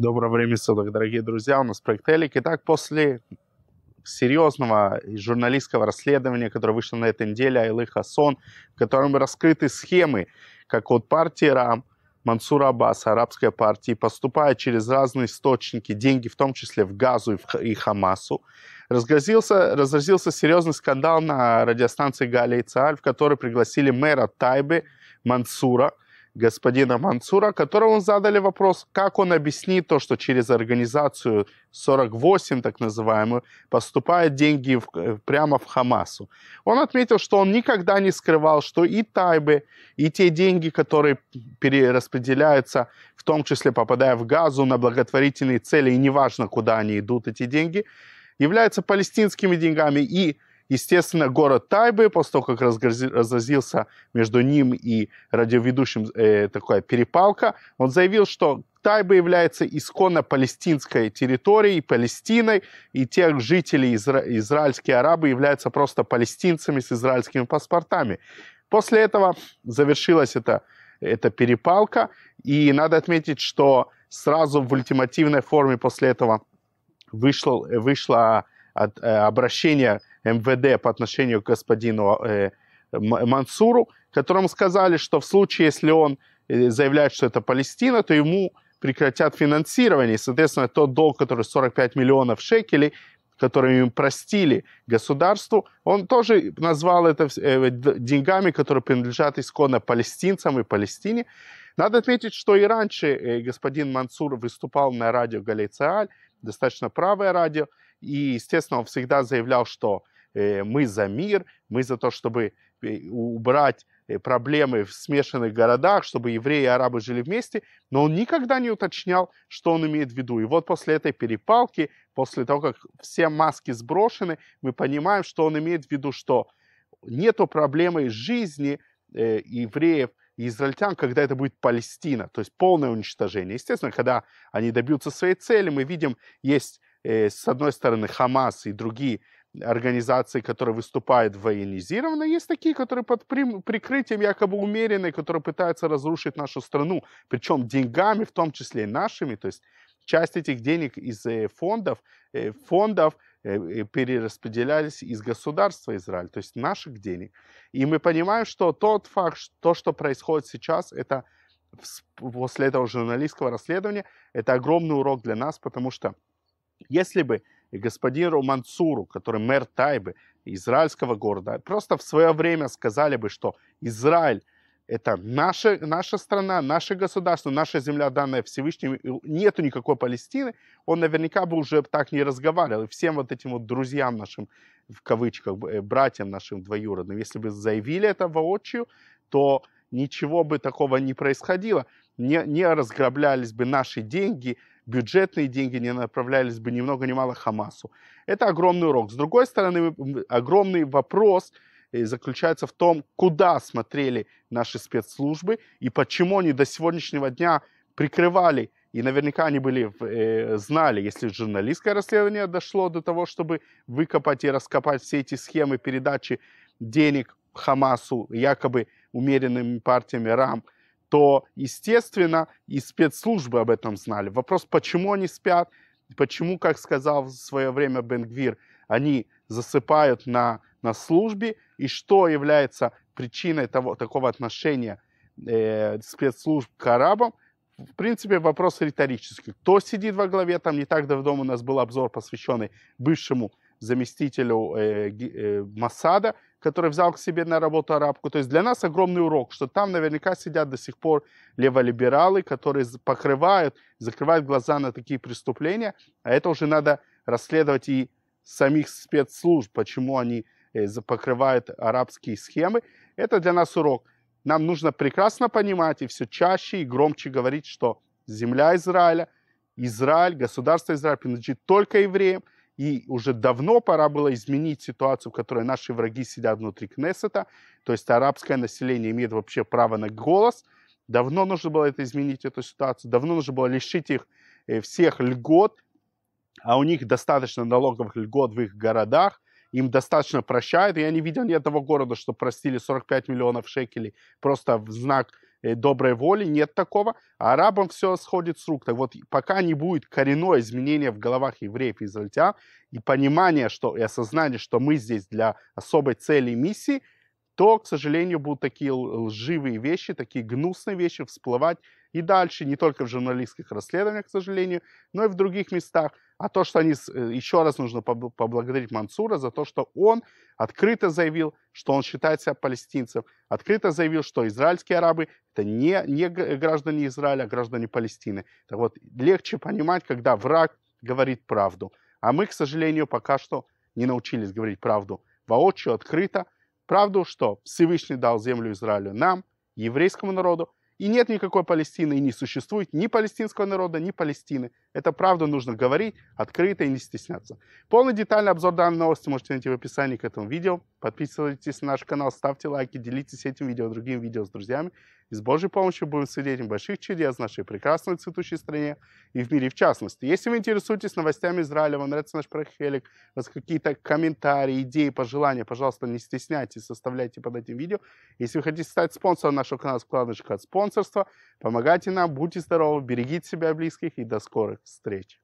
Доброе время суток, дорогие друзья. У нас проект Элик. Итак, после серьезного журналистского расследования, которое вышло на этой неделе, Айлы Хасон, в котором раскрыты схемы, как от партии РАМ, Мансура Аббаса, арабской партии, поступая через разные источники, деньги в том числе в Газу и, Хамасу, разразился, разразился серьезный скандал на радиостанции Галия и Цааль, в который пригласили мэра Тайбы Мансура – господина Мансура, которому задали вопрос, как он объяснит то, что через организацию 48, так называемую, поступают деньги в, э, прямо в Хамасу. Он отметил, что он никогда не скрывал, что и тайбы, и те деньги, которые перераспределяются, в том числе попадая в газу на благотворительные цели, и неважно, куда они идут, эти деньги, являются палестинскими деньгами, и Естественно, город Тайбы, после того, как разразился между ним и радиоведущим э, такая перепалка, он заявил, что Тайба является исконно палестинской территорией, Палестиной, и тех жителей, изра- израильские арабы, являются просто палестинцами с израильскими паспортами. После этого завершилась эта, эта перепалка, и надо отметить, что сразу в ультимативной форме после этого вышел, вышла от, э, обращение МВД по отношению к господину э, Мансуру, которому сказали, что в случае, если он э, заявляет, что это Палестина, то ему прекратят финансирование. соответственно, тот долг, который 45 миллионов шекелей, который им простили государству, он тоже назвал это э, деньгами, которые принадлежат исконно палестинцам и Палестине. Надо отметить, что и раньше господин Мансур выступал на радио Галицеаль, достаточно правое радио, и, естественно, он всегда заявлял, что э, мы за мир, мы за то, чтобы э, убрать э, проблемы в смешанных городах, чтобы евреи и арабы жили вместе, но он никогда не уточнял, что он имеет в виду. И вот после этой перепалки, после того, как все маски сброшены, мы понимаем, что он имеет в виду, что нету проблемы жизни евреев и израильтян, когда это будет Палестина, то есть полное уничтожение. Естественно, когда они добьются своей цели, мы видим, есть Э, с одной стороны, Хамас и другие организации, которые выступают военизированно, есть такие, которые под прикрытием якобы умеренные, которые пытаются разрушить нашу страну, причем деньгами, в том числе и нашими, то есть часть этих денег из э, фондов, э, фондов перераспределялись из государства Израиль, то есть наших денег. И мы понимаем, что тот факт, то, что происходит сейчас, это после этого журналистского расследования, это огромный урок для нас, потому что если бы господин Мансуру, который мэр Тайбы, израильского города, просто в свое время сказали бы, что Израиль это наша, наша страна, наше государство, наша земля, данная Всевышним, нету никакой Палестины, он наверняка бы уже так не разговаривал. И всем вот этим вот друзьям нашим, в кавычках, э, братьям нашим двоюродным, если бы заявили это воочию, то ничего бы такого не происходило, не, не разграблялись бы наши деньги, бюджетные деньги не направлялись бы ни много ни мало Хамасу. Это огромный урок. С другой стороны, огромный вопрос э, заключается в том, куда смотрели наши спецслужбы и почему они до сегодняшнего дня прикрывали и наверняка они были, э, знали, если журналистское расследование дошло до того, чтобы выкопать и раскопать все эти схемы передачи денег Хамасу, якобы умеренными партиями РАМ, то, естественно, и спецслужбы об этом знали. Вопрос, почему они спят, почему, как сказал в свое время Бенгвир, они засыпают на, на службе, и что является причиной того, такого отношения э, спецслужб к арабам, в принципе, вопрос риторический. Кто сидит во главе? Там не так давно у нас был обзор, посвященный бывшему заместителю э, э, Масада, который взял к себе на работу арабку. То есть для нас огромный урок, что там наверняка сидят до сих пор леволибералы, которые покрывают, закрывают глаза на такие преступления, а это уже надо расследовать и самих спецслужб, почему они э, покрывают арабские схемы. Это для нас урок. Нам нужно прекрасно понимать и все чаще и громче говорить, что земля Израиля, Израиль, государство Израиль принадлежит только евреям – и уже давно пора было изменить ситуацию, в которой наши враги сидят внутри Кнессета, то есть арабское население имеет вообще право на голос. Давно нужно было это изменить, эту ситуацию, давно нужно было лишить их э, всех льгот, а у них достаточно налоговых льгот в их городах, им достаточно прощают. Я не видел ни одного города, что простили 45 миллионов шекелей просто в знак Э, доброй воли, нет такого. А арабам все сходит с рук. Так вот, пока не будет коренное изменение в головах евреев и израильтян и понимание что, и осознание, что мы здесь для особой цели и миссии, то, к сожалению, будут такие лживые вещи, такие гнусные вещи всплывать и дальше, не только в журналистских расследованиях, к сожалению, но и в других местах. А то, что они... Э, еще раз нужно поблагодарить Мансура за то, что он открыто заявил, что он считает себя палестинцем, открыто заявил, что израильские арабы — это не, не граждане Израиля, а граждане Палестины. Так вот, легче понимать, когда враг говорит правду. А мы, к сожалению, пока что не научились говорить правду воочию, открыто. Правду, что Всевышний дал землю Израилю нам, еврейскому народу, и нет никакой Палестины, и не существует ни палестинского народа, ни Палестины. Это правду нужно говорить, открыто и не стесняться. Полный детальный обзор данной новости можете найти в описании к этому видео. Подписывайтесь на наш канал, ставьте лайки, делитесь этим видео другим видео с друзьями. И с Божьей помощью будем свидетелем больших чудес в нашей прекрасной цветущей стране и в мире в частности. Если вы интересуетесь новостями Израиля, вам нравится наш проект Хелик, у вас какие-то комментарии, идеи, пожелания, пожалуйста, не стесняйтесь, составляйте под этим видео. Если вы хотите стать спонсором нашего канала, вкладочка от спонсорства, помогайте нам, будьте здоровы, берегите себя близких и до скорых встреч!